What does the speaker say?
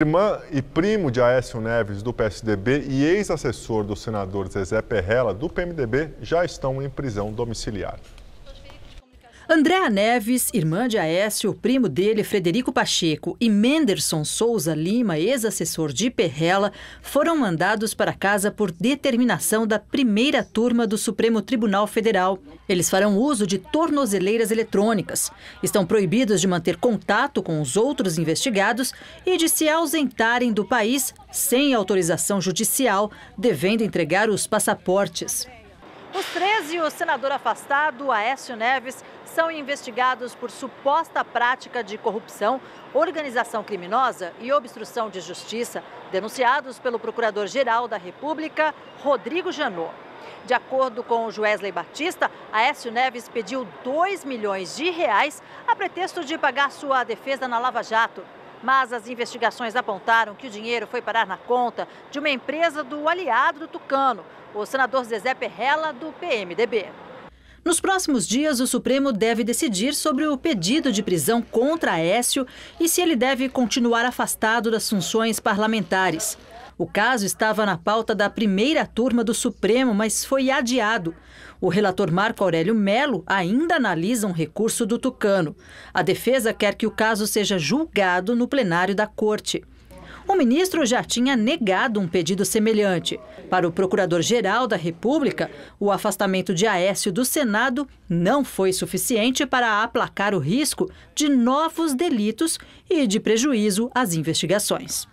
Irmã e primo de Aécio Neves, do PSDB, e ex-assessor do senador Zezé Perrella, do PMDB, já estão em prisão domiciliar. Andréa Neves, irmã de Aécio, primo dele, Frederico Pacheco, e Menderson Souza Lima, ex-assessor de Perrela, foram mandados para casa por determinação da primeira turma do Supremo Tribunal Federal. Eles farão uso de tornozeleiras eletrônicas. Estão proibidos de manter contato com os outros investigados e de se ausentarem do país sem autorização judicial, devendo entregar os passaportes. Os 13 e o senador afastado, Aécio Neves, são investigados por suposta prática de corrupção, organização criminosa e obstrução de justiça, denunciados pelo Procurador-Geral da República, Rodrigo Janot. De acordo com o Wesley Batista, Aécio Neves pediu 2 milhões de reais a pretexto de pagar sua defesa na Lava Jato. Mas as investigações apontaram que o dinheiro foi parar na conta de uma empresa do aliado do Tucano, o senador Zezé Perrella, do PMDB. Nos próximos dias, o Supremo deve decidir sobre o pedido de prisão contra Aécio e se ele deve continuar afastado das funções parlamentares. O caso estava na pauta da primeira turma do Supremo, mas foi adiado. O relator Marco Aurélio Melo ainda analisa um recurso do Tucano. A defesa quer que o caso seja julgado no plenário da corte. O ministro já tinha negado um pedido semelhante. Para o procurador-geral da República, o afastamento de Aécio do Senado não foi suficiente para aplacar o risco de novos delitos e de prejuízo às investigações.